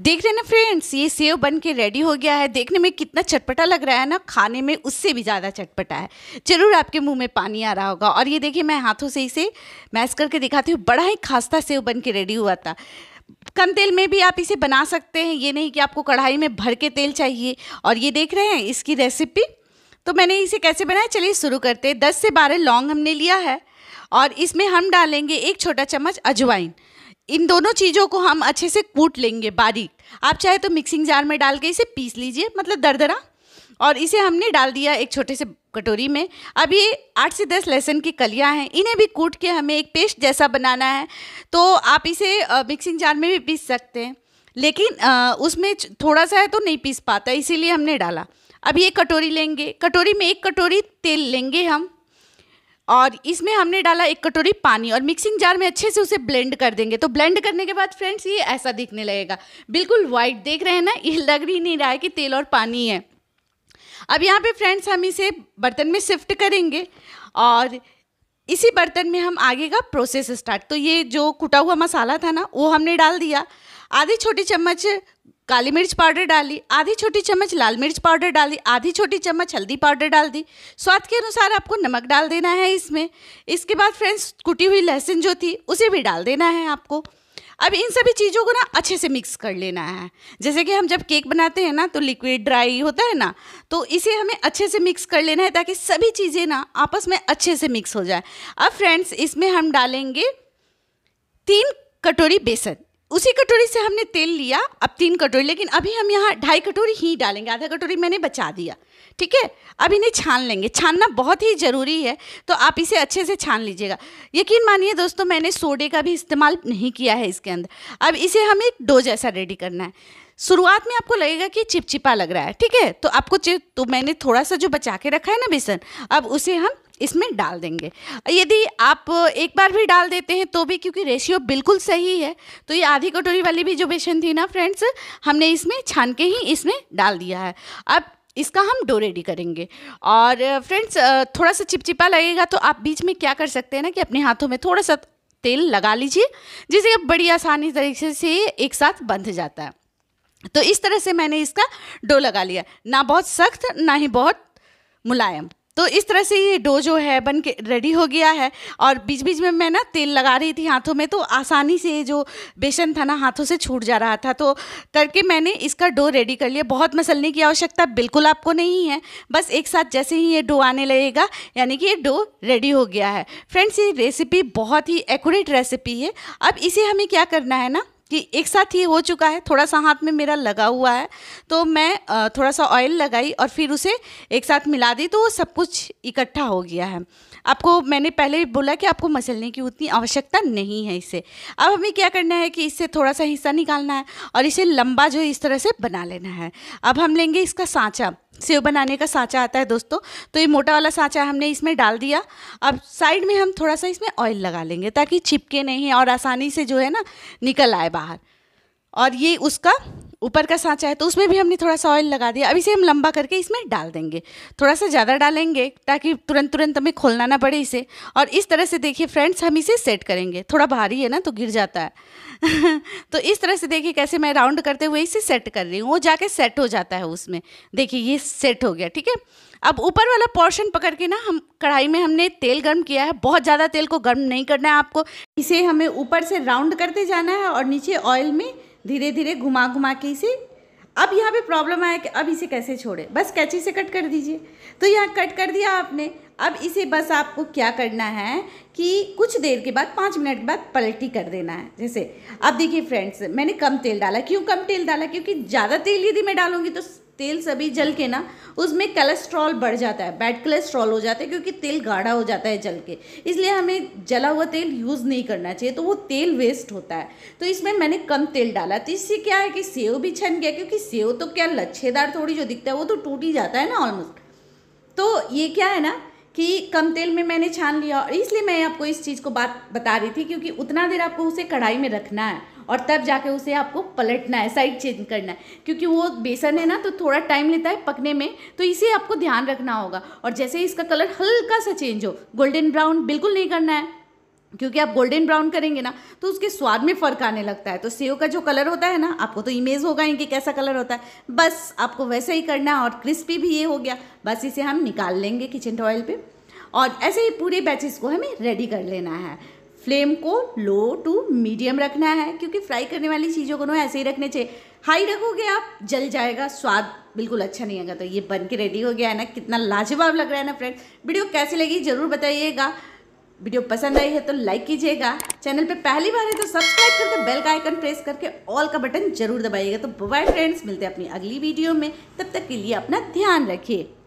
देख रहे ना फ्रेंड्स ये सेव बन के रेडी हो गया है देखने में कितना चटपटा लग रहा है ना खाने में उससे भी ज़्यादा चटपटा है ज़रूर आपके मुंह में पानी आ रहा होगा और ये देखिए मैं हाथों से इसे मैश करके दिखाती हूँ बड़ा ही खास्ता सेव बन के रेडी हुआ था कम तेल में भी आप इसे बना सकते हैं ये नहीं कि आपको कढ़ाई में भर के तेल चाहिए और ये देख रहे हैं इसकी रेसिपी तो मैंने इसे कैसे बनाया चलिए शुरू करते हैं दस से बारह लौंग हमने लिया है और इसमें हम डालेंगे एक छोटा चम्मच अजवाइन इन दोनों चीज़ों को हम अच्छे से कूट लेंगे बारीक आप चाहे तो मिक्सिंग जार में डाल के इसे पीस लीजिए मतलब दरदरा और इसे हमने डाल दिया एक छोटे से कटोरी में अब ये आठ से दस लहसुन की कलियां हैं इन्हें भी कूट के हमें एक पेस्ट जैसा बनाना है तो आप इसे मिक्सिंग जार में भी पीस सकते हैं लेकिन उसमें थोड़ा सा है तो नहीं पीस पाता इसीलिए हमने डाला अब ये कटोरी लेंगे कटोरी में एक कटोरी तेल लेंगे हम और इसमें हमने डाला एक कटोरी पानी और मिक्सिंग जार में अच्छे से उसे ब्लेंड कर देंगे तो ब्लेंड करने के बाद फ्रेंड्स ये ऐसा दिखने लगेगा बिल्कुल वाइट देख रहे हैं ना ये लग ही नहीं रहा है कि तेल और पानी है अब यहाँ पे फ्रेंड्स हम इसे बर्तन में शिफ्ट करेंगे और इसी बर्तन में हम आगे का प्रोसेस स्टार्ट तो ये जो कुटा हुआ मसाला था ना वो हमने डाल दिया आधे छोटे चम्मच काली मिर्च पाउडर डाली आधी छोटी चम्मच लाल मिर्च पाउडर डाली आधी छोटी चम्मच हल्दी पाउडर डाल दी स्वाद के अनुसार आपको नमक डाल देना है इसमें इसके बाद फ्रेंड्स कुटी हुई लहसुन जो थी उसे भी डाल देना है आपको अब इन सभी चीज़ों को ना अच्छे से मिक्स कर लेना है जैसे कि हम जब केक बनाते हैं ना तो लिक्विड ड्राई होता है ना तो इसे हमें अच्छे से मिक्स कर लेना है ताकि सभी चीज़ें ना आपस में अच्छे से मिक्स हो जाए अब फ्रेंड्स इसमें हम डालेंगे तीन कटोरी बेसन उसी कटोरी से हमने तेल लिया अब तीन कटोरी लेकिन अभी हम यहाँ ढाई कटोरी ही डालेंगे आधा कटोरी मैंने बचा दिया ठीक है अब इन्हें छान लेंगे छानना बहुत ही ज़रूरी है तो आप इसे अच्छे से छान लीजिएगा यकीन मानिए दोस्तों मैंने सोडे का भी इस्तेमाल नहीं किया है इसके अंदर अब इसे हमें डो जैसा रेडी करना है शुरुआत में आपको लगेगा कि चिपचिपा लग रहा है ठीक है तो आपको तो मैंने थोड़ा सा जो बचा के रखा है ना बेसन अब उसे हम इसमें डाल देंगे यदि आप एक बार भी डाल देते हैं तो भी क्योंकि रेशियो बिल्कुल सही है तो ये आधी कटोरी वाली भी जो बेसन थी ना फ्रेंड्स हमने इसमें छान के ही इसमें डाल दिया है अब इसका हम डो रेडी करेंगे और फ्रेंड्स थोड़ा सा चिपचिपा लगेगा तो आप बीच में क्या कर सकते हैं ना कि अपने हाथों में थोड़ा सा तेल लगा लीजिए जिससे बड़ी आसानी तरीके से एक साथ बंध जाता है तो इस तरह से मैंने इसका डो लगा लिया ना बहुत सख्त ना ही बहुत मुलायम तो इस तरह से ये डो जो है बन के रेडी हो गया है और बीच बीच में मैं ना तेल लगा रही थी हाथों में तो आसानी से ये जो बेसन था ना हाथों से छूट जा रहा था तो करके मैंने इसका डो रेडी कर लिया बहुत मसलने की आवश्यकता बिल्कुल आपको नहीं है बस एक साथ जैसे ही ये डो आने लगेगा यानी कि ये डो रेडी हो गया है फ्रेंड्स ये रेसिपी बहुत ही एकूरेट रेसिपी है अब इसे हमें क्या करना है ना कि एक साथ ये हो चुका है थोड़ा सा हाथ में मेरा लगा हुआ है तो मैं थोड़ा सा ऑयल लगाई और फिर उसे एक साथ मिला दी तो वो सब कुछ इकट्ठा हो गया है आपको मैंने पहले भी बोला कि आपको मसलने की उतनी आवश्यकता नहीं है इसे अब हमें क्या करना है कि इससे थोड़ा सा हिस्सा निकालना है और इसे लंबा जो इस तरह से बना लेना है अब हम लेंगे इसका सांचा सेव बनाने का सांचा आता है दोस्तों तो ये मोटा वाला सांचा हमने इसमें डाल दिया अब साइड में हम थोड़ा सा इसमें ऑयल लगा लेंगे ताकि चिपके नहीं और आसानी से जो है ना निकल आए बाहर और ये उसका ऊपर का सांचा है तो उसमें भी हमने थोड़ा सा ऑयल लगा दिया अब इसे हम लंबा करके इसमें डाल देंगे थोड़ा सा ज़्यादा डालेंगे ताकि तुरंत तुरंत हमें खोलना ना पड़े इसे और इस तरह से देखिए फ्रेंड्स हम इसे सेट करेंगे थोड़ा भारी है ना तो गिर जाता है तो इस तरह से देखिए कैसे मैं राउंड करते हुए इसे सेट कर रही हूँ वो जाके सेट हो जाता है उसमें देखिए ये सेट हो गया ठीक है अब ऊपर वाला पोर्शन पकड़ के ना हम कढ़ाई में हमने तेल गर्म किया है बहुत ज़्यादा तेल को गर्म नहीं करना है आपको इसे हमें ऊपर से राउंड करते जाना है और नीचे ऑयल में धीरे धीरे घुमा घुमा के इसे अब यहाँ पे प्रॉब्लम आया कि अब इसे कैसे छोड़े बस कैची से कट कर दीजिए तो यहाँ कट कर दिया आपने अब इसे बस आपको क्या करना है कि कुछ देर के बाद पाँच मिनट के बाद पलटी कर देना है जैसे अब देखिए फ्रेंड्स मैंने कम तेल डाला क्यों कम तेल डाला क्योंकि ज़्यादा तेल यदि मैं डालूँगी तो तेल सभी जल के ना उसमें कोलेस्ट्रॉल बढ़ जाता है बैड कोलेस्ट्रॉल हो जाता है क्योंकि तेल गाढ़ा हो जाता है जल के इसलिए हमें जला हुआ तेल यूज़ नहीं करना चाहिए तो वो तेल वेस्ट होता है तो इसमें मैंने कम तेल डाला तो इससे क्या है कि सेव भी छन गया क्योंकि सेव तो क्या लच्छेदार थोड़ी जो दिखता है वो तो टूट ही जाता है ना ऑलमोस्ट तो ये क्या है ना कि कम तेल में मैंने छान लिया और इसलिए मैं आपको इस चीज़ को बात बता रही थी क्योंकि उतना देर आपको उसे कढ़ाई में रखना है और तब जाके उसे आपको पलटना है साइड चेंज करना है क्योंकि वो बेसन है ना तो थोड़ा टाइम लेता है पकने में तो इसे आपको ध्यान रखना होगा और जैसे ही इसका कलर हल्का सा चेंज हो गोल्डन ब्राउन बिल्कुल नहीं करना है क्योंकि आप गोल्डन ब्राउन करेंगे ना तो उसके स्वाद में फ़र्क आने लगता है तो सेव का जो कलर होता है ना आपको तो इमेज होगा इनके कैसा कलर होता है बस आपको वैसा ही करना है और क्रिस्पी भी ये हो गया बस इसे हम निकाल लेंगे किचन टॉयल पे और ऐसे ही पूरे बैचेस को हमें रेडी कर लेना है फ्लेम को लो टू मीडियम रखना है क्योंकि फ्राई करने वाली चीज़ों को ना ऐसे ही रखने चाहिए हाई रखोगे आप जल जाएगा स्वाद बिल्कुल अच्छा नहीं आएगा तो ये बन के रेडी हो गया है ना कितना लाजवाब लग रहा है ना फ्रेंड वीडियो कैसी लगी ज़रूर बताइएगा वीडियो पसंद आई है तो लाइक कीजिएगा चैनल पे पहली बार है तो सब्सक्राइब करके बेल का आइकन प्रेस करके ऑल का बटन जरूर दबाइएगा तो बाय फ्रेंड्स मिलते हैं अपनी अगली वीडियो में तब तक के लिए अपना ध्यान रखिए